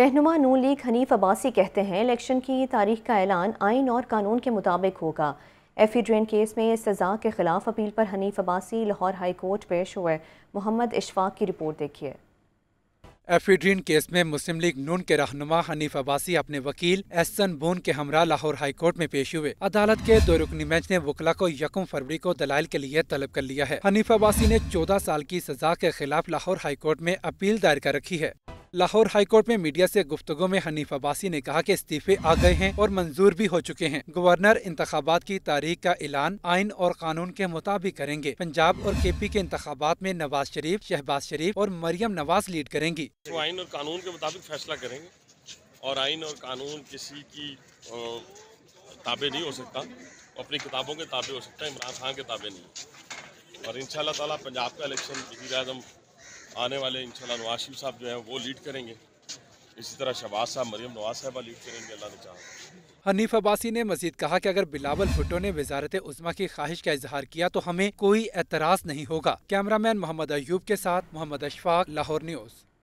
रहनुमा नू लीग हनीफ अब्बासी कहते हैं इलेक्शन की तारीख का ऐलान आइन और कानून के मुताबिक होगा एफीड्रेन केस में सजा के खिलाफ अपील पर हनीफ अब्बासी लाहौर हाई कोर्ट पेश हुए मोहम्मद इशफाक की रिपोर्ट देखिए एफीड्रीन केस में मुस्लिम लीग नून के रहनुमा हनीफ अब्बासी अपने वकील एहसन बोन के हमरा लाहौर हाई कोर्ट में पेश हुए अदालत के दो रुकनी बेंच ने वकला को यकम फरवरी को दलाल के लिए तलब कर लिया है हनीफ अब्बासी ने चौदह साल की सजा के खिलाफ लाहौर हाई कोर्ट में अपील दायर कर रखी है लाहौर हाईकोर्ट में मीडिया से गुफ्तगु में हनीफ अब्बासी ने कहा कि इस्तीफे आ गए हैं और मंजूर भी हो चुके हैं गवर्नर इंतबात की तारीख का ऐलान आइन और कानून के मुताबिक करेंगे पंजाब और के पी के इंतबात में नवाज शरीफ शहबाज शरीफ और मरियम नवाज लीड करेंगी आइन और कानून के मुताबिक फैसला करेंगे और आइन और कानून किसी की ताबे नहीं हो सकता अपनी किताबों के ताबे हो सकता है इमरान खान के ताबे नहीं और इन ताला पंजाब का इलेक्शन वजीर आने वाले इंशाल्लाह नवाज शरीफ साहब जो है वो लीड करेंगे इसी तरह शबाज साहब मरियम नवाज साहबा लीड करेंगे अल्लाह ने चाहा हनीफ अब्बासी ने मजीद कहा कि अगर बिलावल भुट्टो ने वजारत उजमा की ख्वाहिश का इजहार किया तो हमें कोई एतराज़ नहीं होगा कैमरामैन मोहम्मद अयूब के साथ मोहम्मद अशफाक लाहौर न्यूज़